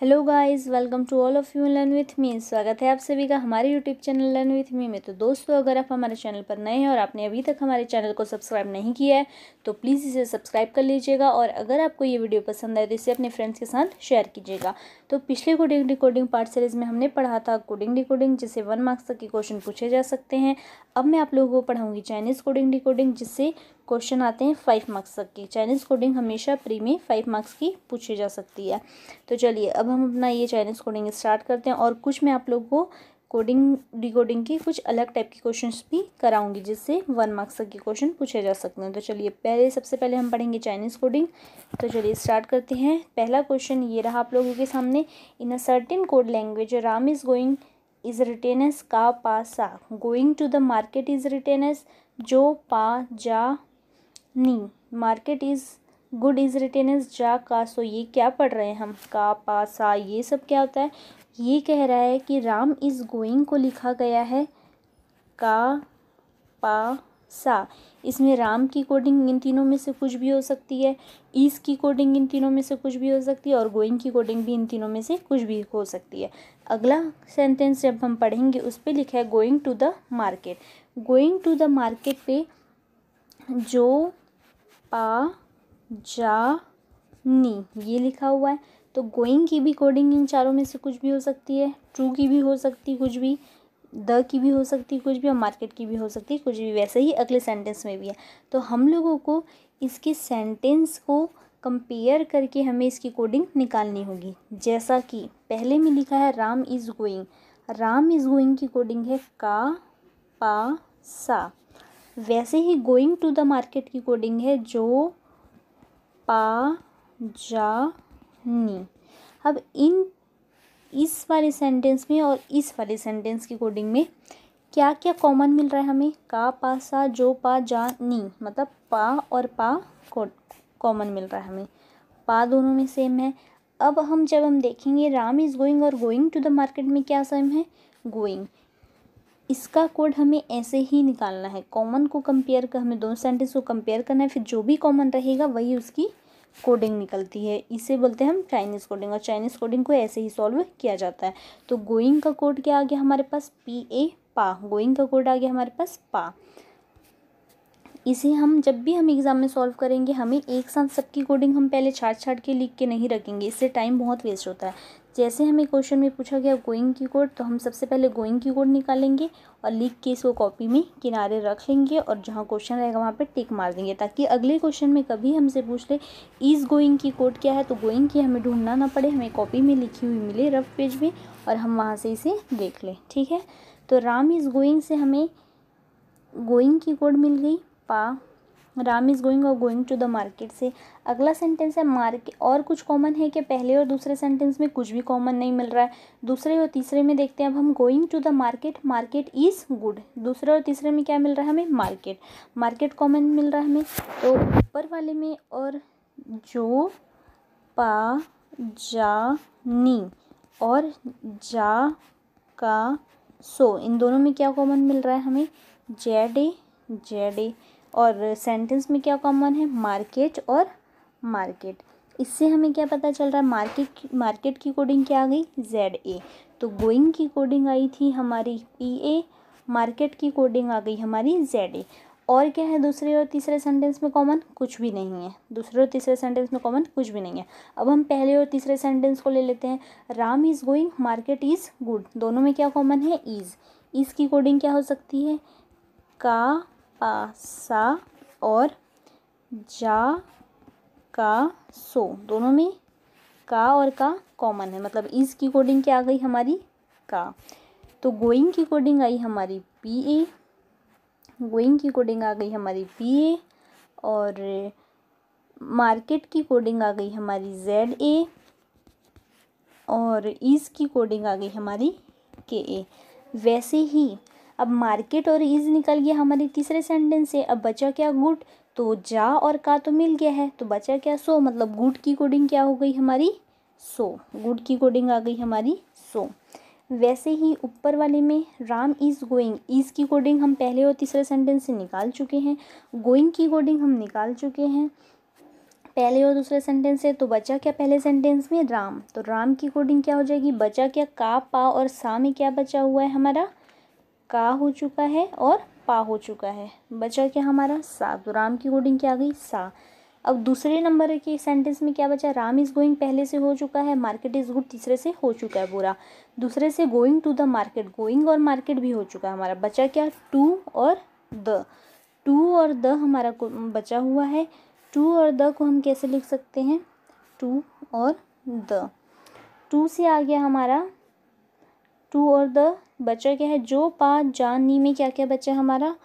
Hello guys welcome to all of you learn with me स्वागत है आप सभी का हमारे YouTube channel learn with me में तो दोस्तों अगर आप हमारे चैनल पर नए हैं और आपने अभी तक हमारे चैनल को सब्सक्राइब नहीं किया है तो प्लीज़ इसे सब्सक्राइब कर लीजिएगा और अगर आपको ये वीडियो पसंद आए तो इसे अपने फ्रेंड्स के साथ शेयर कीजिएगा तो पिछले कोडिंग रिकॉर्डिंग पार्ट सीरीज़ में हमने पढ़ा था कोडिंग रिकॉर्डिंग जिससे वन मार्क्स तक के क्वेश्चन पूछे जा सकते हैं अब मैं आप लोगों को पढ़ाऊँगी चाइनीज़ कोडिंग रिकॉर्डिंग जिससे क्वेश्चन आते हैं फाइव मार्क्स तक के चाइनीज़ कोडिंग हमेशा प्री में फाइव मार्क्स की पूछी जा सकती है तो चलिए अब हम अपना ये चाइनीज़ कोडिंग स्टार्ट करते हैं और कुछ मैं आप लोगों को कोडिंग डिकोडिंग की कुछ अलग टाइप के क्वेश्चन भी कराऊंगी जिससे वन मार्क्स तक के क्वेश्चन पूछे जा सकते हैं तो चलिए पहले सबसे पहले हम पढ़ेंगे चाइनीज़ कोडिंग तो चलिए स्टार्ट करते हैं पहला क्वेश्चन ये रहा आप लोगों के सामने in a certain code language Ram is going is written as का पा सा going to the market is written as जो पा जा नी market is good is written is जा का सो ये क्या पढ़ रहे हैं हम का पा सा ये सब क्या होता है ये कह रहा है कि राम इज़ गोइंग को लिखा गया है का पा सा इसमें राम की कोडिंग इन तीनों में से कुछ भी हो सकती है ईस की कोडिंग इन तीनों में से कुछ भी हो सकती है और गोइंग की कोडिंग भी इन तीनों में से कुछ भी हो सकती है अगला सेंटेंस जब हम पढ़ेंगे उस पर लिखा है going to the market going to the market पे जो पा जा नी ये लिखा हुआ है तो गोइंग की भी कोडिंग इन चारों में से कुछ भी हो सकती है टू की भी हो सकती है कुछ भी द की भी हो सकती कुछ भी और मार्केट की भी हो सकती है कुछ भी वैसे ही अगले सेंटेंस में भी है तो हम लोगों को इसके सेंटेंस को कंपेयर करके हमें इसकी कोडिंग निकालनी होगी जैसा कि पहले में लिखा है Ram is going Ram is going की कोडिंग है का पा सा वैसे ही गोइंग टू द मार्केट की कोडिंग है जो पा जा नी अब इन इस वाले सेंटेंस में और इस वाले सेंटेंस की कोडिंग में क्या क्या कॉमन मिल रहा है हमें का पा सा जो पा जा नी मतलब पा और पा कॉमन मिल रहा है हमें पा दोनों में सेम है अब हम जब हम देखेंगे राम इज़ गोइंग और गोइंग टू द मार्केट में क्या सेम है गोइंग इसका कोड हमें ऐसे ही निकालना है कॉमन को कंपेयर कर हमें दोनों सेंटेंस को कंपेयर करना है फिर जो भी कॉमन रहेगा वही उसकी कोडिंग निकलती है इसे बोलते हैं हम चाइनीज़ कोडिंग और चाइनीज़ कोडिंग को ऐसे ही सॉल्व किया जाता है तो गोइंग का कोड क्या आ गया हमारे पास पी ए पा गोइंग का कोड आ गया हमारे पास पा इसे हम जब भी हम एग्ज़ाम में सॉल्व करेंगे हमें एक साथ सबकी कोडिंग हम पहले छाट छाट के लिख के नहीं रखेंगे इससे टाइम बहुत वेस्ट होता है जैसे हमें क्वेश्चन में पूछा गया गोइंग की कोड तो हम सबसे पहले गोइंग की कोड निकालेंगे और लिख के इसको कॉपी में किनारे रख लेंगे और जहाँ क्वेश्चन रहेगा वहाँ पर टिक मार देंगे ताकि अगले क्वेश्चन में कभी हमसे पूछ ले इज़ गोइंग की कोड क्या है तो गोइंग की हमें ढूंढना ना पड़े हमें कॉपी में लिखी हुई मिले रफ पेज में और हम वहाँ से इसे देख लें ठीक है तो राम इज़ गोइंग से हमें गोइंग की कोड मिल गई पा राम इज़ गोइंग और गोइंग टू द मार्केट से अगला सेंटेंस है मार्केट और कुछ कॉमन है कि पहले और दूसरे सेंटेंस में कुछ भी कॉमन नहीं मिल रहा है दूसरे और तीसरे में देखते हैं अब हम going to the market market is good दूसरे और तीसरे में क्या मिल रहा है हमें मार्केट मार्केट कॉमन मिल रहा है हमें तो ऊपर वाले में और जो पा जा नी और जा का सो इन दोनों में क्या कॉमन मिल रहा है हमें जेड ए जेड ए और सेंटेंस में क्या कॉमन है मार्केट और मार्केट इससे हमें क्या पता चल रहा है मार्केट मार्केट की कोडिंग क्या आ गई जेड ए तो गोइंग की कोडिंग आई थी हमारी पी ए मार्केट की कोडिंग आ गई हमारी जेड ए और क्या है दूसरे और तीसरे सेंटेंस में कॉमन कुछ भी नहीं है दूसरे और तीसरे सेंटेंस में कॉमन कुछ भी नहीं है अब हम पहले और तीसरे सेंटेंस को ले लेते हैं Ram is going market is good दोनों में क्या कॉमन है इज़ इज़ की कोडिंग क्या हो सकती है का पासा और जा का सो दोनों में का और का कॉमन है मतलब इस की कोडिंग क्या आ गई हमारी का तो गोइंग की कोडिंग आई हमारी पी ए गोइंग की कोडिंग आ गई हमारी पी ए और मार्केट की कोडिंग आ गई हमारी जेड ए और ईज की कोडिंग आ गई हमारी के ए वैसे ही अब मार्केट और इज निकल गया हमारे तीसरे सेंटेंस से अब बचा क्या गुड तो जा और का तो मिल गया है तो बचा क्या सो मतलब गुड की कोडिंग क्या हो गई हमारी सो गुड की कोडिंग आ गई हमारी सो वैसे ही ऊपर वाले में राम इज़ गोइंग इज़ की कोडिंग हम पहले और तीसरे सेंटेंस से निकाल चुके हैं गोइंग की कोडिंग हम निकाल चुके हैं पहले और दूसरे सेंटेंस से तो बचा क्या पहले सेंटेंस में राम तो राम की कोडिंग क्या हो जाएगी बचा क्या का पा और सा में क्या बचा हुआ है हमारा का हो चुका है और पा हो चुका है बचा क्या हमारा सा तो राम की होर्डिंग क्या आ गई सा अब दूसरे नंबर के सेंटेंस में क्या बचा राम इज़ गोइंग पहले से हो चुका है मार्केट इज़ गुड तीसरे से हो चुका है पूरा दूसरे से going to the market going और मार्केट भी हो चुका है हमारा बचा क्या टू और द टू और द हमारा बचा हुआ है टू और द को हम कैसे लिख सकते हैं टू और द टू से आ गया हमारा टू और द बचा क्या है जो पा जा नी में क्या क्या बचा हमारा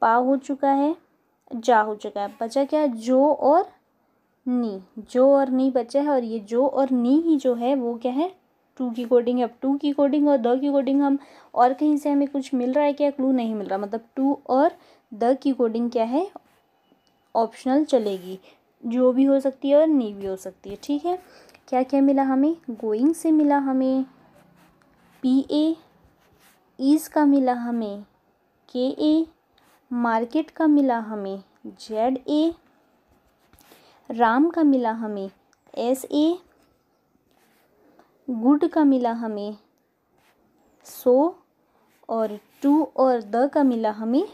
पा हो चुका है जा हो चुका है बचा क्या है जो और नी जो और नी बचा है और ये जो और नी ही जो है वो क्या है टू की कोडिंग अब टू की कोडिंग और द की कोडिंग हम और कहीं से हमें कुछ मिल रहा है क्या क्लू नहीं मिल रहा मतलब टू और द की कोडिंग क्या है ऑप्शनल चलेगी जो भी हो सकती है और नी भी हो सकती है ठीक है क्या क्या मिला हमें गोइंग से मिला हमें पी ए ईज़ का मिला हमें के ए मार्केट का मिला हमें जेड ए राम का मिला हमें एस ए गुड का मिला हमें सो और टू और द का मिला हमें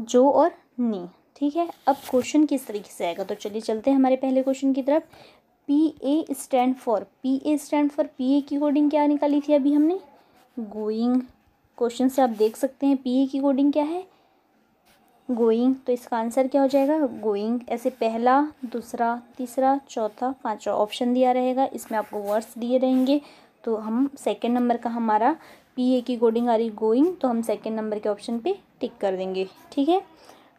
जो और नी ठीक है अब क्वेश्चन किस तरीके से आएगा तो चलिए चलते हैं हमारे पहले क्वेश्चन की तरफ P A stand for P A stand for P A की कोडिंग क्या निकाली थी अभी हमने गोइंग क्वेश्चन से आप देख सकते हैं पी ए की कोडिंग क्या है गोइंग तो इसका आंसर क्या हो जाएगा गोइंग ऐसे पहला दूसरा तीसरा चौथा पांचवा ऑप्शन दिया रहेगा इसमें आपको वर्ड्स दिए रहेंगे तो हम सेकेंड नंबर का हमारा पी ए की कोडिंग आ रही गोइंग तो हम सेकेंड नंबर के ऑप्शन पे टिक कर देंगे ठीक है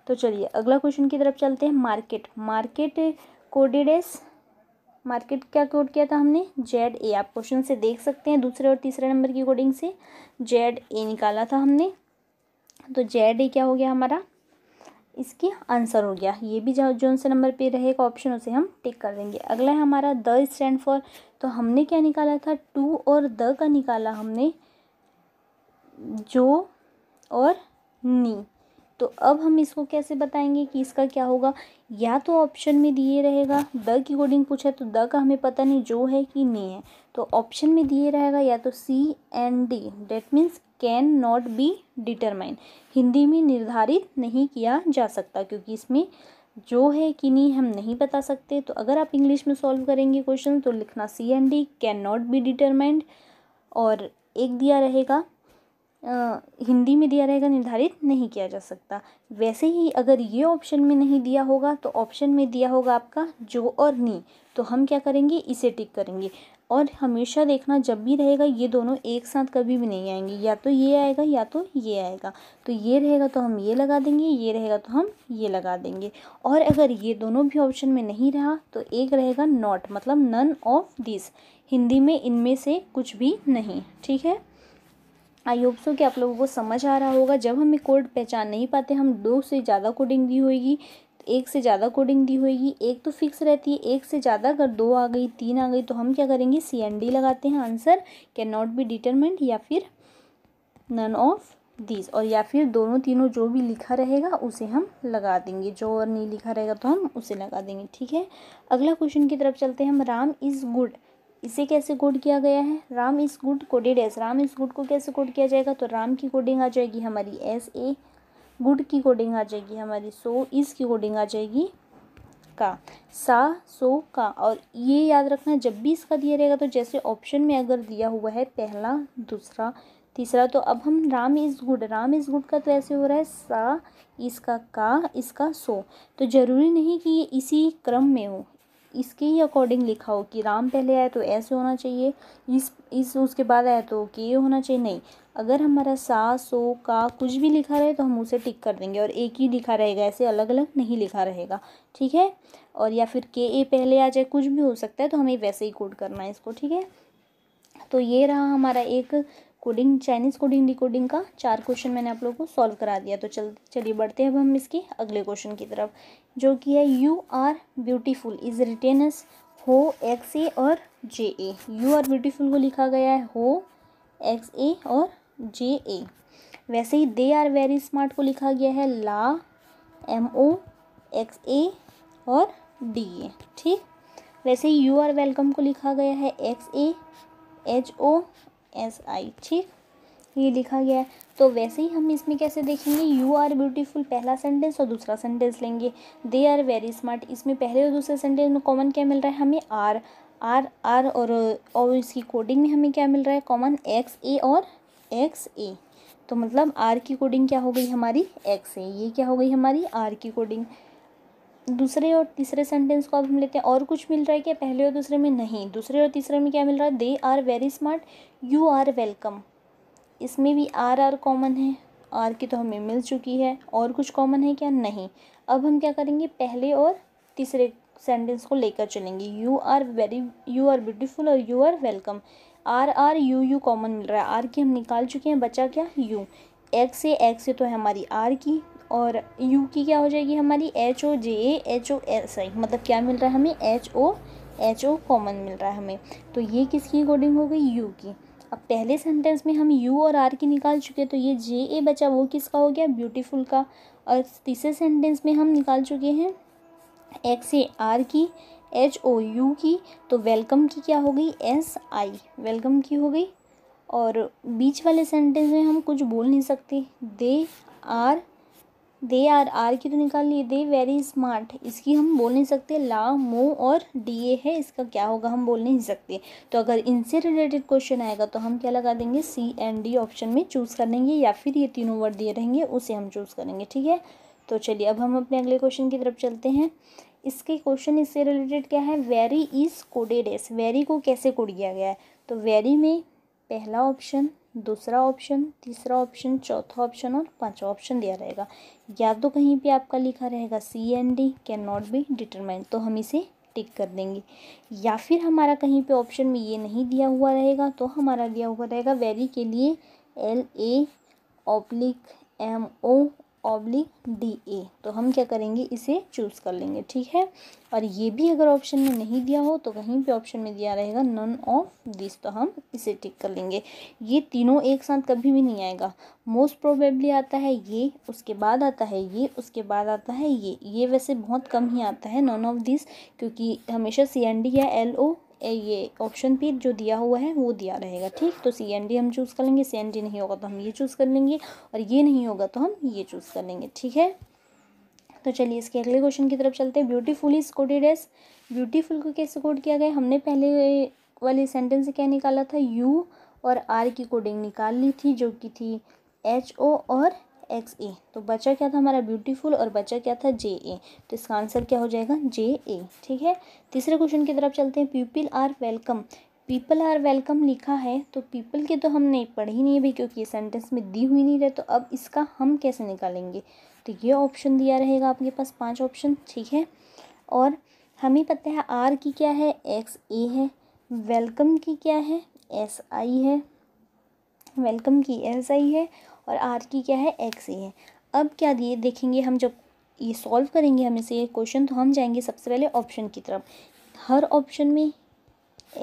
तो चलिए अगला क्वेश्चन की तरफ चलते हैं market market coded as market क्या कोड किया था हमने जेड ए आप क्वेश्चन से देख सकते हैं दूसरे और तीसरे नंबर की कोडिंग से जेड ए निकाला था हमने तो जेड ए क्या हो गया हमारा इसकी आंसर हो गया ये भी जो से नंबर पे रहेगा ऑप्शन उसे हम टिक कर देंगे अगला है हमारा द स्टैंड फॉर तो हमने क्या निकाला था टू और द का निकाला हमने जो तो अब हम इसको कैसे बताएंगे कि इसका क्या होगा या तो ऑप्शन में दिए रहेगा द की कोडिंग पूछा तो द का हमें पता नहीं जो है कि नहीं है तो ऑप्शन में दिए रहेगा या तो C and D that means can not be determine Hindi में निर्धारित नहीं किया जा सकता क्योंकि इसमें जो है कि नहीं हम नहीं बता सकते तो अगर आप इंग्लिश में सॉल्व करेंगे क्वेश्चन तो लिखना C and D can not be determined और एक दिया रहेगा हिंदी में दिया रहेगा निर्धारित नहीं किया जा सकता वैसे ही अगर ये ऑप्शन में नहीं दिया होगा तो ऑप्शन में दिया होगा आपका जो और नी तो हम क्या करेंगे इसे टिक करेंगे और हमेशा देखना जब भी रहेगा ये दोनों एक साथ कभी भी नहीं आएंगे या तो ये आएगा या तो ये आएगा तो ये रहेगा तो हम ये लगा देंगे ये रहेगा तो हम ये लगा देंगे और अगर ये दोनों भी ऑप्शन में नहीं रहा तो एक रहेगा नॉट मतलब नन ऑफ दिस हिंदी में इनमें से कुछ भी नहीं ठीक है आई होप सो कि आप लोगों को समझ आ रहा होगा जब हमें कोड पहचान नहीं पाते हम दो से ज़्यादा कोडिंग दी होगी एक से ज़्यादा कोडिंग दी होगी एक तो फिक्स रहती है एक से ज़्यादा अगर दो आ गई तीन आ गई तो हम क्या करेंगे सी एन डी लगाते हैं answer can not be determined या फिर नन ऑफ दीज और या फिर दोनों तीनों जो भी लिखा रहेगा उसे हम लगा देंगे जो और नहीं लिखा रहेगा तो हम उसे लगा देंगे ठीक है अगला क्वेश्चन की तरफ चलते हैं हम राम इज़ गुड इसे कैसे कोड किया गया है राम इस गुड कोडेड एस राम इस गुड को कैसे कोड किया जाएगा तो राम की कोडिंग आ जाएगी हमारी एस ए गुड की कोडिंग आ जाएगी हमारी सो इस की कोडिंग आ जाएगी का सा सो का और ये याद रखना जब भी इसका दिया रहेगा तो जैसे ऑप्शन में अगर दिया हुआ है पहला दूसरा तीसरा तो अब हम Ram is good Ram is good का तो ऐसे हो रहा है सा इसका का इसका सो तो ज़रूरी नहीं कि ये इसी क्रम में हो इसके ही अकॉर्डिंग लिखा हो कि राम पहले आए तो ऐसे होना चाहिए इस इस उसके बाद आए तो कि ये होना चाहिए नहीं अगर हमारा सा सो का कुछ भी लिखा रहे तो हम उसे टिक कर देंगे और एक ही लिखा रहेगा ऐसे अलग अलग नहीं लिखा रहेगा ठीक है और या फिर के ए पहले आ जाए कुछ भी हो सकता है तो हमें वैसे ही कोड करना है इसको ठीक है तो ये रहा हमारा एक कोडिंग चाइनीज़ कोडिंग डिकोडिंग का चार क्वेश्चन मैंने आप लोगों को सॉल्व करा दिया तो चल चलिए बढ़ते हैं अब हम इसके अगले क्वेश्चन की तरफ जो कि है you are beautiful is written हो एक्स ए और J A you are beautiful को लिखा गया है हो एक्स ए और जे ए वैसे ही दे आर वेरी स्मार्ट को लिखा गया है ला एम ओ एक्स ए और डी ए ठीक वैसे ही यू आर वेलकम को लिखा गया है X A H O S I ठीक ये लिखा गया है तो वैसे ही हम इसमें कैसे देखेंगे यू आर ब्यूटीफुल पहला सेंटेंस और दूसरा सेंटेंस लेंगे दे आर वेरी स्मार्ट इसमें पहले और दूसरे सेंटेंस में कॉमन क्या मिल रहा है हमें आर आर आर और और इसकी कोडिंग में हमें क्या मिल रहा है कॉमन एक्स ए और एक्स ए तो मतलब आर की कोडिंग क्या हो गई हमारी एक्स ए ये क्या हो गई हमारी आर की कोडिंग दूसरे और तीसरे सेंटेंस को अब हम लेते हैं और कुछ मिल रहा है क्या पहले और दूसरे में नहीं दूसरे और तीसरे में क्या मिल रहा है they are very smart you are welcome इसमें भी आर आर कॉमन है आर की तो हमें मिल चुकी है और कुछ कॉमन है क्या नहीं अब हम क्या करेंगे पहले और तीसरे सेंटेंस को लेकर चलेंगे you are very you are beautiful और you are welcome R R U U common मिल रहा है आर की हम निकाल चुके हैं बचा क्या यू एक्स से एक्स से तो है हमारी आर की और यू की क्या हो जाएगी हमारी H O J H O S I मतलब क्या मिल रहा है हमें H O H O common मिल रहा है हमें तो ये किसकी अकॉर्डिंग हो गई यू की अब पहले सेंटेंस में हम यू और आर की निकाल चुके तो ये जे ए बचा वो किसका हो गया ब्यूटीफुल का और तीसरे सेंटेंस में हम निकाल चुके हैं एक्स ए आर की एच ओ यू की तो वेलकम की क्या हो गई एस आई वेलकम की हो गई और बीच वाले सेंटेंस में हम कुछ बोल नहीं सकते they are they are R की तो निकाल लिए दे वेरी स्मार्ट इसकी हम बोल नहीं सकते ला मो और डी ए है इसका क्या होगा हम बोल नहीं सकते तो अगर इनसे रिलेटेड क्वेश्चन आएगा तो हम क्या लगा देंगे सी एंड डी ऑप्शन में चूज़ कर लेंगे या फिर ये तीनों वर्ड दिए रहेंगे उसे हम चूज़ करेंगे ठीक है तो चलिए अब हम अपने अगले क्वेश्चन की तरफ चलते हैं इसके क्वेश्चन इससे रिलेटेड क्या है very is coded as very को कैसे कोड किया गया है तो वेरी में पहला ऑप्शन दूसरा ऑप्शन तीसरा ऑप्शन चौथा ऑप्शन और पांचवा ऑप्शन दिया रहेगा या तो कहीं पे आपका लिखा रहेगा C N D can not be determined तो हम इसे टिक कर देंगे या फिर हमारा कहीं पे ऑप्शन में ये नहीं दिया हुआ रहेगा तो हमारा दिया हुआ रहेगा वेरी के लिए L A oblique M O oblique D A तो हम क्या करेंगे इसे चूज़ कर लेंगे ठीक है और ये भी अगर ऑप्शन में नहीं दिया हो तो कहीं पे ऑप्शन में दिया रहेगा नन ऑफ दिस तो हम इसे टिक कर लेंगे ये तीनों एक साथ कभी भी नहीं आएगा मोस्ट प्रोबेबली आता है ये उसके बाद आता है ये उसके बाद आता है ये ये वैसे बहुत कम ही आता है नन ऑफ दिस क्योंकि हमेशा सी एन डी या एल ओ ये ऑप्शन पी जो दिया हुआ है वो दिया रहेगा ठीक तो सी एन डी हम चूज़ कर लेंगे सी एन डी नहीं होगा तो हम ये चूज़ कर लेंगे और ये नहीं होगा तो हम ये चूज़ कर लेंगे ठीक है तो चलिए इसके अगले क्वेश्चन की तरफ चलते हैं beautiful is coded as beautiful को कैसे कोड किया गया हमने पहले वाले सेंटेंस से क्या निकाला था यू और आर की कोडिंग निकाल ली थी जो कि थी एच ओ और एक्स ए तो बचा क्या था हमारा ब्यूटीफुल और बचा क्या था जे ए तो इसका आंसर क्या हो जाएगा जे ए ठीक है तीसरे क्वेश्चन की तरफ चलते हैं people are welcome people are welcome लिखा है तो पीपल के तो हमने पढ़ ही नहीं है भाई क्योंकि ये सेंटेंस में दी हुई नहीं रहे तो अब इसका हम कैसे निकालेंगे तो ये ऑप्शन दिया रहेगा आपके पास पांच ऑप्शन ठीक है और हमें पता है आर की क्या है एक्स ए है वेलकम की क्या है एस आई है वेलकम की एस आई है और आर की क्या है एक्स ए है अब क्या दिए देखेंगे हम जब ये सॉल्व करेंगे हम इसे ये क्वेश्चन तो हम जाएंगे सबसे पहले ऑप्शन की तरफ हर ऑप्शन में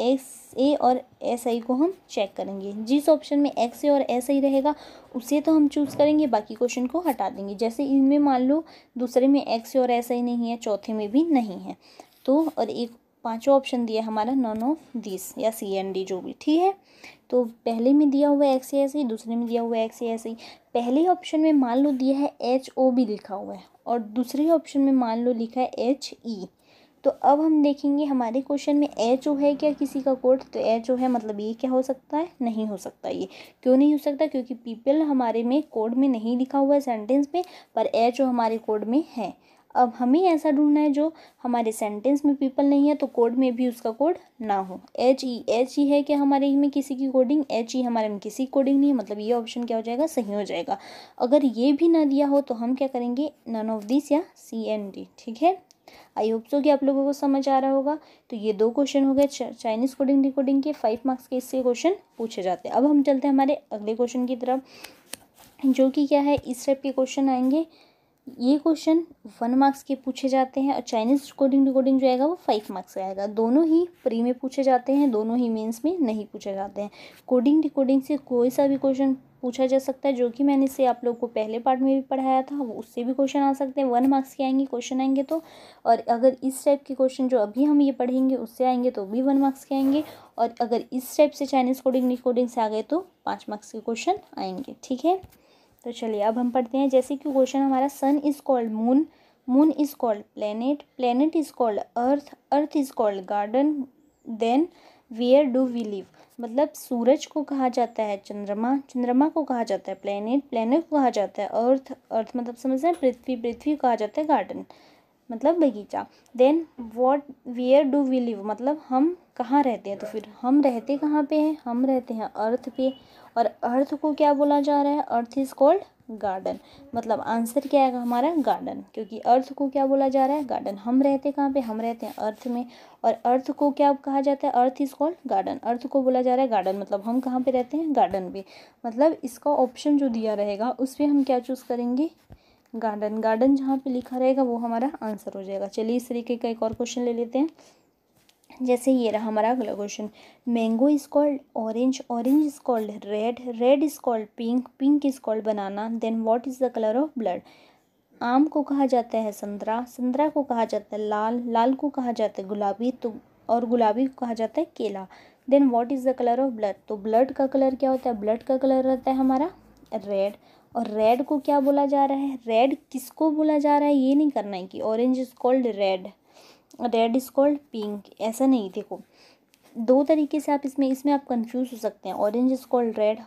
एक्स ए और एस आई को हम चेक करेंगे जिस ऑप्शन में एक्स ए और एस आई रहेगा उसे तो हम चूज़ करेंगे बाकी क्वेश्चन को हटा देंगे जैसे इनमें मान लो दूसरे में एक्स ए और एस आई नहीं है चौथे में भी नहीं है तो और एक पांचों ऑप्शन दिया हमारा नॉन ऑफ दिस या सी एन डी जो भी ठीक है तो पहले में दिया हुआ एक्स ऐसे सी दूसरे में दिया हुआ एक्स ऐसे ही पहले ऑप्शन में मान लो दिया है एच ओ भी लिखा हुआ है और दूसरे ऑप्शन में मान लो लिखा है एच ई e। तो अब हम देखेंगे हमारे क्वेश्चन में एच ओ है क्या किसी का कोड तो एच ओ है मतलब ये क्या हो सकता है नहीं हो सकता ये क्यों नहीं हो सकता क्योंकि पीपल हमारे में कोड में नहीं लिखा हुआ है सेंटेंस में पर एच ओ हमारे कोड में है अब हमें ऐसा ढूंढना है जो हमारे सेंटेंस में पीपल नहीं है तो कोड में भी उसका कोड ना हो एच ई एच ई है कि e हमारे में किसी की कोडिंग एच ई हमारे में किसी की कोडिंग नहीं है मतलब ये ऑप्शन क्या हो जाएगा सही हो जाएगा अगर ये भी ना दिया हो तो हम क्या करेंगे नन ऑफ दिस या सी एन डी ठीक है आई होप सो कि आप लोगों को समझ आ रहा होगा तो ये दो क्वेश्चन हो गए चाइनीज़ कोडिंग डिकोडिंग के फाइव मार्क्स के इससे क्वेश्चन पूछे जाते हैं अब हम चलते हैं हमारे अगले क्वेश्चन की तरफ जो कि क्या है इस टाइप के क्वेश्चन आएंगे ये क्वेश्चन वन मार्क्स के पूछे जाते हैं और चाइनीज़ कोडिंग रिकॉर्डिंग जो आएगा वो फाइव मार्क्स का आएगा दोनों ही प्री में पूछे जाते हैं दोनों ही मेंस में नहीं पूछे जाते हैं कोडिंग रिकॉर्डिंग से कोई सा भी क्वेश्चन पूछा जा सकता है जो कि मैंने इसे आप लोग को पहले पार्ट में भी पढ़ाया था उससे भी क्वेश्चन आ सकते हैं वन मार्क्स के आएंगे क्वेश्चन आएंगे तो और अगर इस टाइप के क्वेश्चन जो अभी हम ये पढ़ेंगे उससे आएंगे तो भी वन मार्क्स के आएंगे और अगर इस टाइप से चाइनीज़ कोडिंग रिकॉर्डिंग से आ गए तो पाँच मार्क्स के क्वेश्चन आएंगे ठीक है तो चलिए अब हम पढ़ते हैं जैसे कि क्वेश्चन हमारा sun is called moon moon is called planet planet is called earth earth is called garden then where do we live मतलब सूरज को कहा जाता है चंद्रमा चंद्रमा को कहा जाता है प्लेनेट प्लेनेट को कहा जाता है अर्थ अर्थ मतलब समझ रहे हैं पृथ्वी पृथ्वी को कहा जाता है गार्डन मतलब बगीचा then what where do we live मतलब हम कहाँ रहते हैं तो फिर हम रहते कहाँ पे हैं हम रहते हैं अर्थ पे और अर्थ को क्या बोला जा रहा है अर्थ इज़ कॉल्ड गार्डन मतलब आंसर क्या आएगा हमारा गार्डन क्योंकि अर्थ को क्या बोला जा रहा है गार्डन हम रहते कहाँ पे हम रहते हैं अर्थ में और अर्थ को क्या कहा जाता है earth is called garden earth को बोला जा रहा है गार्डन मतलब हम कहाँ पे रहते हैं गार्डन पे मतलब इसका ऑप्शन जो दिया रहेगा उस पर हम क्या चूज़ करेंगे गार्डन गार्डन जहाँ पे लिखा रहेगा वो हमारा आंसर हो जाएगा चलिए इस तरीके का एक और क्वेश्चन ले लेते हैं जैसे ये रहा हमारा अगला question mango is called orange orange is called red red is called pink pink is called banana then what is the colour of blood आम को कहा जाता है संतरा संतरा को कहा जाता है लाल लाल को कहा जाता है गुलाबी तो और गुलाबी को कहा जाता है केला then what is the colour of blood तो ब्लड का कलर क्या होता है ब्लड का कलर रहता है हमारा रेड और रेड को क्या बोला जा रहा है रेड किसको बोला जा रहा है ये नहीं करना है कि orange is called red red is called pink ऐसा नहीं देखो दो तरीके से आप इसमें इसमें आप कंफ्यूज हो सकते हैं orange is called red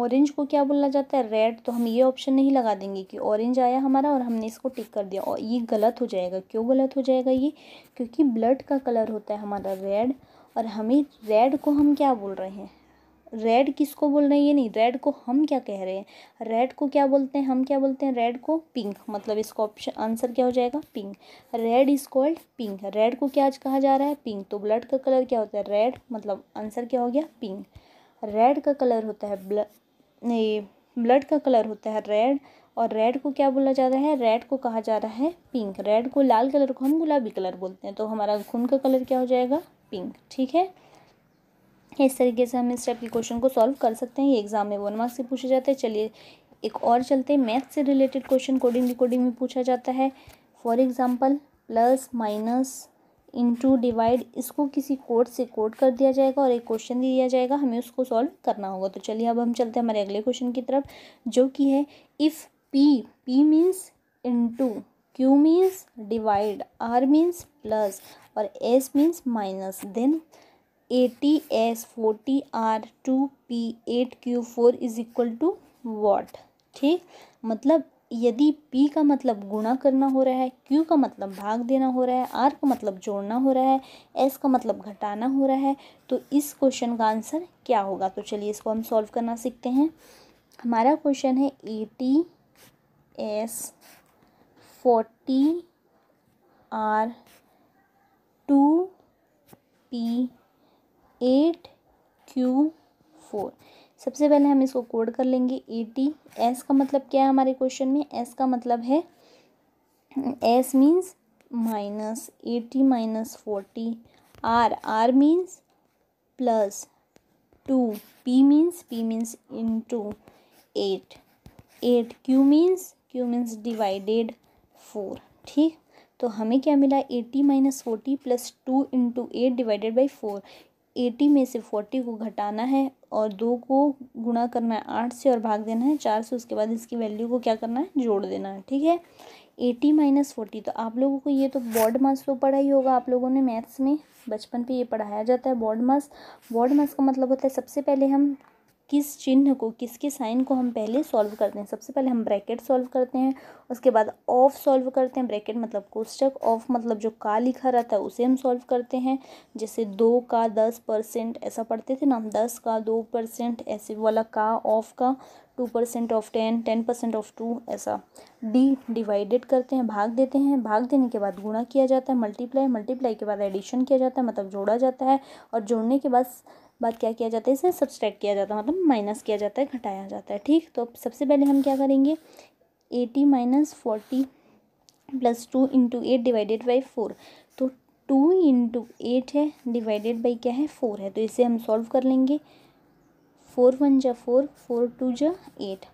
orange को क्या बोला जाता है रेड तो हम ये ऑप्शन नहीं लगा देंगे कि ऑरेंज आया हमारा और हमने इसको टिक कर दिया और ये गलत हो जाएगा क्यों गलत हो जाएगा ये क्योंकि ब्लड का कलर होता है हमारा रेड और हमें रेड को हम क्या बोल रहे हैं रेड किसको बोल रहे हैं ये नहीं रेड को हम क्या कह रहे हैं रेड को क्या बोलते हैं हम क्या बोलते हैं रेड को पिंक मतलब इसका ऑप्शन आंसर क्या हो जाएगा pink red is called pink red को क्या आज कहा जा रहा है पिंक तो ब्लड का कलर क्या होता है रेड मतलब आंसर क्या हो गया पिंक रेड का कलर होता है ब्लड ब्लड का कलर होता है रेड और रेड को क्या बोला जा रहा है रेड को कहा जा रहा है पिंक रेड को लाल कलर को हम गुलाबी कलर बोलते हैं तो हमारा खून का कलर क्या हो जाएगा पिंक ठीक है इस तरीके से हम इस टाइप के क्वेश्चन को सॉल्व कर सकते हैं ये एग्जाम में वन मार्क्स से पूछे जाते हैं चलिए एक और चलते हैं मैथ से रिलेटेड क्वेश्चन कोडिंग रिकोडिंग में पूछा जाता है for example plus minus two divide इसको किसी कोड से कोड कर दिया जाएगा और एक क्वेश्चन दिया जाएगा हमें उसको सॉल्व करना होगा तो चलिए अब हम चलते हैं हमारे अगले क्वेश्चन की तरफ जो कि है if P P means into Q means divide R means plus और S means minus then eighty S forty R two P eight Q four is equal to what ठीक मतलब यदि P का मतलब गुणा करना हो रहा है Q का मतलब भाग देना हो रहा है R का मतलब जोड़ना हो रहा है S का मतलब घटाना हो रहा है तो इस क्वेश्चन का आंसर क्या होगा तो चलिए इसको हम सॉल्व करना सीखते हैं हमारा क्वेश्चन है eighty S forty R two P eight Q four सबसे पहले हम इसको कोड कर लेंगे ए टी एस का मतलब क्या है हमारे क्वेश्चन में एस का मतलब है S means minus eighty minus forty R R means plus two P means P means into eight eight Q means Q means divided four ठीक तो हमें क्या मिला eighty minus forty plus two into eight divided by four eighty में से forty को घटाना है और दो को गुणा करना है आठ से और भाग देना है चार से उसके बाद इसकी वैल्यू को क्या करना है जोड़ देना है ठीक है एटी माइनस फोर्टी तो आप लोगों को ये तो बॉड मास तो पढ़ा ही होगा आप लोगों ने मैथ्स में बचपन पे ये पढ़ाया जाता है बॉड मास बॉड मास का मतलब होता है सबसे पहले हम किस चिन्ह को किसके साइन को हम पहले सॉल्व करते हैं सबसे पहले हम ब्रैकेट सॉल्व करते हैं उसके बाद ऑफ सॉल्व करते हैं ब्रैकेट मतलब कोष्टक ऑफ मतलब जो का लिखा रहता है उसे हम सॉल्व करते हैं जैसे दो का दस परसेंट ऐसा पढ़ते थे ना हम दस का दो परसेंट ऐसे वाला का ऑफ का two percent of ten ten percent of two ऐसा डी डिवाइडेड करते हैं भाग देते हैं भाग देने के बाद गुणा किया जाता है मल्टीप्लाई मल्टीप्लाई के बाद एडिशन किया जाता है मतलब जोड़ा जाता है और जोड़ने के बाद बाद क्या किया जाता है इसे सब्सट्रैक्ट किया जाता है मतलब माइनस किया जाता है घटाया जाता है ठीक तो सबसे पहले हम क्या करेंगे eighty minus forty plus two into eight divided by four तो टू इंटू एट है डिवाइडेड बाई क्या है फोर है तो इसे हम सॉल्व कर लेंगे फोर वन जा फोर फोर टू जा एट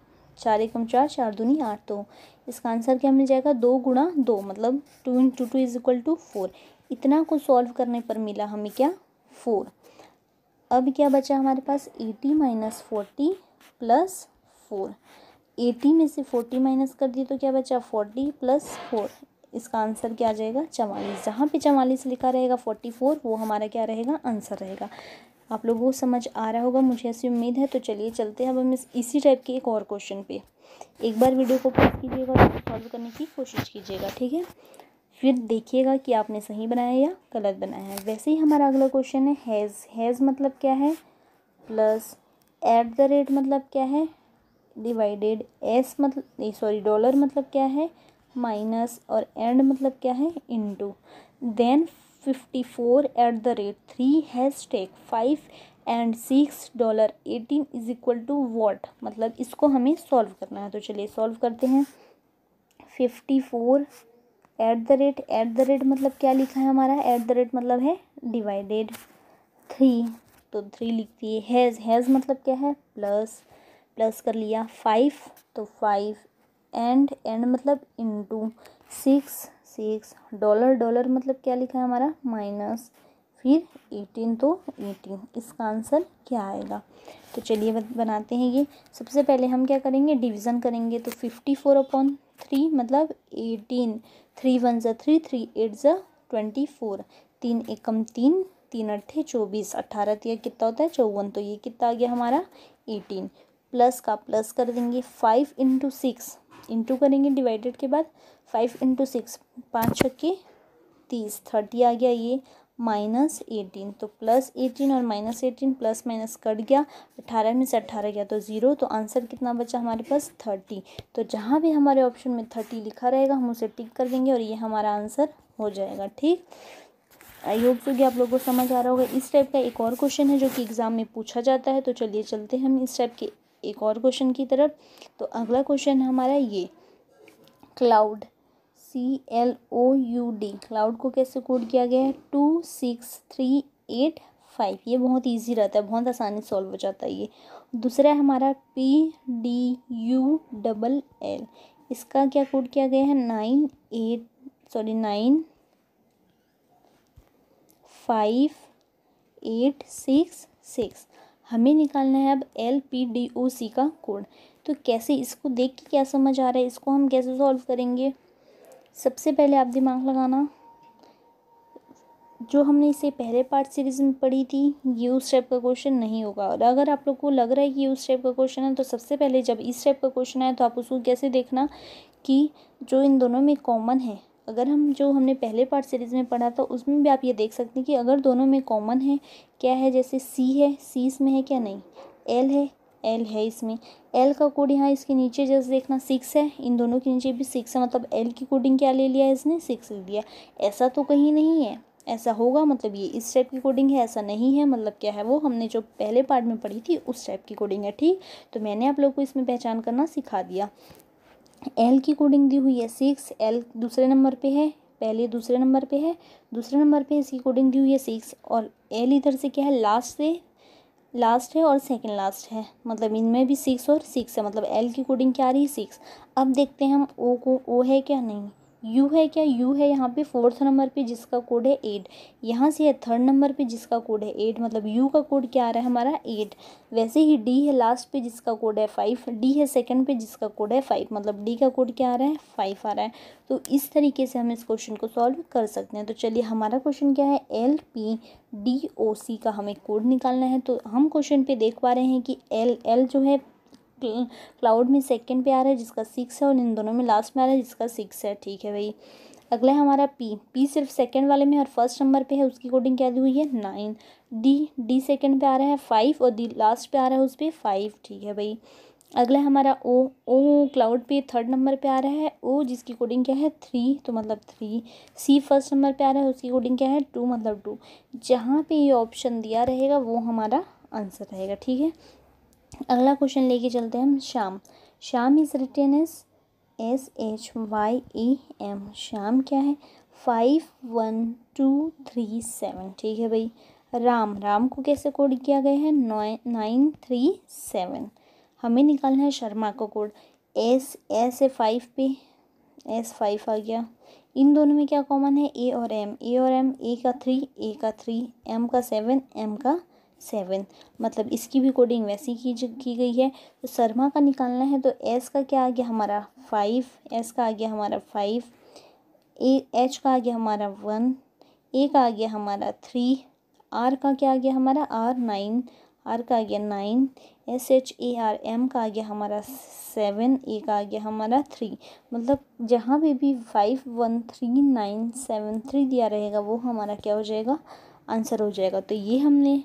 चार एकम चार चार दूनी आठ तो इसका आंसर क्या मिल जाएगा दो गुणा दो मतलब two into two is equal to four इतना को सॉल्व करने पर मिला हमें क्या फोर अब क्या बचा हमारे पास eighty minus forty plus four eighty में से फोर्टी माइनस कर दिए तो क्या बचा फोर्टी प्लस फोर इसका आंसर क्या आ जाएगा चवालीस जहाँ पे चवालीस लिखा रहेगा फोर्टी फोर वो हमारा क्या रहेगा आंसर रहेगा आप लोगों को समझ आ रहा होगा मुझे ऐसी उम्मीद है तो चलिए चलते हैं अब हम इस इसी टाइप के एक और क्वेश्चन पे एक बार वीडियो को पॉज कीजिएगा और सॉल्व करने की कोशिश कीजिएगा ठीक है फिर देखिएगा कि आपने सही बनाया या गलत बनाया है वैसे ही हमारा अगला क्वेश्चन है हैज़ हैज़ मतलब क्या है प्लस एट द रेट मतलब क्या है डिवाइडेड एस मतलब सॉरी डॉलर मतलब क्या है माइनस और एंड मतलब क्या है into then fifty four at the rate three has take five and six dollar eighteen is equal to what मतलब इसको हमें सॉल्व करना है तो चलिए सॉल्व करते हैं fifty four at the rate at the rate मतलब क्या लिखा है हमारा एट द रेट मतलब है डिवाइडेड थ्री तो थ्री लिख दिए हैज़ हैज़ मतलब क्या है प्लस प्लस कर लिया फाइव तो फाइव एंड एंड मतलब into six six dollar dollar मतलब क्या लिखा है हमारा माइनस फिर एटीन तो एटीन इसका आंसर क्या आएगा तो चलिए बनाते हैं ये सबसे पहले हम क्या करेंगे डिवीज़न करेंगे तो फिफ्टी फोर अपॉन थ्री मतलब एटीन थ्री वन ज़ा थ्री थ्री एट ज़ा ट्वेंटी फोर तीन एकम तीन तीन अट्ठे चौबीस अट्ठारह तीन तो कितना होता है चौवन तो ये कितना आ गया हमारा एटीन प्लस का प्लस कर देंगे फाइव इंटू सिक्स इंटू करेंगे डिवाइडेड के बाद फाइव इंटू सिक्स पाँच छक्के तीस थर्टी आ गया ये माइनस एटीन तो प्लस एटीन और minus eighteen plus minus cut गया अठारह में से अट्ठारह गया तो ज़ीरो तो आंसर कितना बचा हमारे पास थर्टी तो जहाँ भी हमारे ऑप्शन में थर्टी लिखा रहेगा हम उसे टिक कर देंगे और ये हमारा आंसर हो जाएगा ठीक आई होप सो कि आप लोगों को समझ आ रहा होगा इस टाइप का एक और क्वेश्चन है जो कि एग्ज़ाम में पूछा जाता है तो चलिए चलते हैं हम इस टाइप के एक और क्वेश्चन की तरफ तो अगला क्वेश्चन है हमारा ये cloud C L O U D cloud को कैसे कोड किया गया है two six three eight five ये बहुत इजी रहता है बहुत आसानी सॉल्व हो जाता है ये दूसरा है हमारा P D U double L इसका क्या कोड किया गया है nine eight sorry nine five eight six six हमें निकालना है अब L P D O C का कोड तो कैसे इसको देख के क्या समझ आ रहा है इसको हम कैसे सॉल्व करेंगे सबसे पहले आप दिमाग लगाना जो हमने इसे पहले पार्ट सीरीज़ में पढ़ी थी ये उस टाइप का क्वेश्चन नहीं होगा और अगर आप लोग को लग रहा है कि ये उस टाइप का क्वेश्चन है तो सबसे पहले जब इस टाइप का क्वेश्चन आए तो आप उसको कैसे देखना कि जो इन दोनों में कॉमन है अगर हम जो हमने पहले पार्ट सीरीज़ में पढ़ा था तो उसमें भी आप ये देख सकते हैं कि अगर दोनों में कॉमन है क्या है जैसे सी है सी में है क्या नहीं एल है एल है इसमें एल का कोड यहाँ इसके नीचे जैसे देखना सिक्स है इन दोनों के नीचे भी सिक्स है मतलब एल की कोडिंग क्या ले लिया है इसने सिक्स ले लिया ऐसा तो कहीं नहीं है ऐसा होगा मतलब ये इस टाइप की कोडिंग है ऐसा नहीं है मतलब क्या है वो हमने जो पहले पार्ट में पढ़ी थी उस टाइप की कोडिंग है ठीक तो मैंने आप लोग को इसमें पहचान करना सिखा दिया एल की कोडिंग दी हुई है सिक्स एल दूसरे नंबर पर है पहले दूसरे नंबर पे है दूसरे नंबर पे इसकी कोडिंग दी हुई है सिक्स और एल इधर से क्या है लास्ट से लास्ट है और सेकंड लास्ट है मतलब इनमें भी सिक्स और सिक्स है मतलब एल की कोडिंग क्या आ रही है सिक्स अब देखते हैं हम ओ को ओ है क्या नहीं यू है क्या यू है यहाँ पे फोर्थ नंबर पे जिसका कोड है एट यहाँ से है थर्ड नंबर पे जिसका कोड है एट मतलब यू का कोड क्या आ रहा है हमारा एट वैसे ही डी है लास्ट पे जिसका कोड है फाइव डी है सेकंड पे जिसका कोड है फाइव मतलब डी का कोड क्या आ रहा है फाइव आ रहा है तो इस तरीके से हम इस क्वेश्चन को सॉल्व कर सकते हैं तो चलिए हमारा क्वेश्चन क्या है L P D O C का हमें कोड निकालना है तो हम क्वेश्चन पे देख पा रहे हैं कि एल एल जो है क्लाउड में सेकंड पे आ रहा है जिसका सिक्स है और इन दोनों में लास्ट में आ रहा है जिसका सिक्स है ठीक है भाई अगला है हमारा पी पी सिर्फ सेकंड वाले में और फर्स्ट नंबर पे है उसकी कोडिंग क्या दी हुई है नाइन डी डी सेकंड पे आ रहा है फाइव और डी लास्ट पे आ रहा है उस पर फाइव ठीक है भाई अगला हमारा ओ ओ क्लाउड पे थर्ड नंबर पे आ रहा है ओ जिसकी कोडिंग क्या है थ्री तो मतलब थ्री सी फर्स्ट नंबर पे आ रहा है उसकी कोडिंग क्या है टू मतलब टू जहाँ पे ये ऑप्शन दिया रहेगा वो हमारा आंसर रहेगा ठीक है अगला क्वेश्चन लेके चलते हैं हम Sham Sham is written S S H Y E M Sham क्या है five one two three seven ठीक है भाई राम राम को कैसे कोड किया गया है नाइन थ्री सेवन हमें निकालना है शर्मा का को code S S A five पे एस फाइव आ गया इन दोनों में क्या कॉमन है ए और एम ए और एम ए का थ्री ए का थ्री एम का सेवन एम का सेवन मतलब इसकी भी कोडिंग वैसी की की गई है तो सरमा का निकालना है तो एस का क्या आ गया हमारा फाइव एस का आ गया हमारा फाइव ए एच का आ गया हमारा वन ए का आ गया हमारा थ्री आर का क्या आ गया हमारा आर नाइन आर का आ गया nine S H A R M का आ गया हमारा सेवन ए का आ गया हमारा थ्री मतलब जहाँ पे भी five one three nine seven three दिया रहेगा वो हमारा क्या हो जाएगा आंसर हो जाएगा तो ये हमने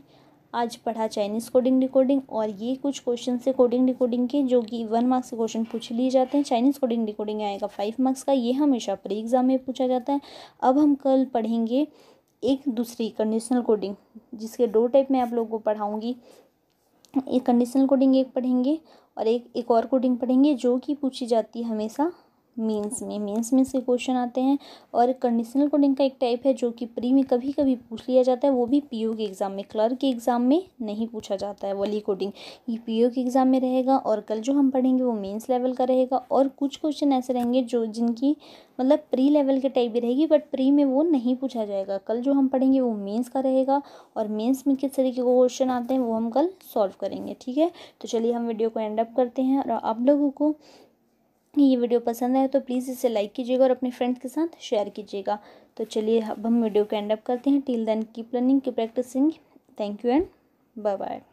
आज पढ़ा चाइनीज़ कोडिंग डिकोडिंग और ये कुछ क्वेश्चन से कोडिंग डिकोडिंग के जो कि वन मार्क्स के क्वेश्चन पूछ लिए जाते हैं चाइनीज़ कोडिंग डिकोडिंग आएगा फाइव मार्क्स का ये हमेशा प्री एग्ज़ाम में पूछा जाता है अब हम कल पढ़ेंगे एक दूसरी कंडीशनल कोडिंग जिसके दो टाइप में आप लोगों को पढ़ाऊँगी एक कंडीशनल कोडिंग एक पढ़ेंगे और एक एक और कोडिंग पढ़ेंगे जो कि पूछी जाती है हमेशा मीन्स में मीन्स में से क्वेश्चन आते हैं और कंडीशनल कोडिंग का एक टाइप है जो कि प्री में कभी कभी पूछ लिया जाता है वो भी पीओ के एग्ज़ाम में क्लर्क के एग्ज़ाम में नहीं पूछा जाता है वाली कोडिंग ये पीओ के एग्ज़ाम में रहेगा और कल जो हम पढ़ेंगे वो मेंस लेवल का रहेगा और कुछ क्वेश्चन ऐसे रहेंगे जो जिनकी मतलब प्री लेवल के टाइप भी रहेगी बट प्री में वो नहीं पूछा जाएगा कल जो हम पढ़ेंगे वो मीन्स का रहेगा और मीन्स में किस तरीके के क्वेश्चन आते हैं वो हम कल सॉल्व करेंगे ठीक है तो चलिए हम वीडियो को एंड अप करते हैं और आप लोगों को ये वीडियो पसंद आया तो प्लीज़ इसे लाइक कीजिएगा और अपने फ्रेंड्स के साथ शेयर कीजिएगा तो चलिए अब हम वीडियो को एंड अप करते हैं till then keep learning keep practising thank you and bye bye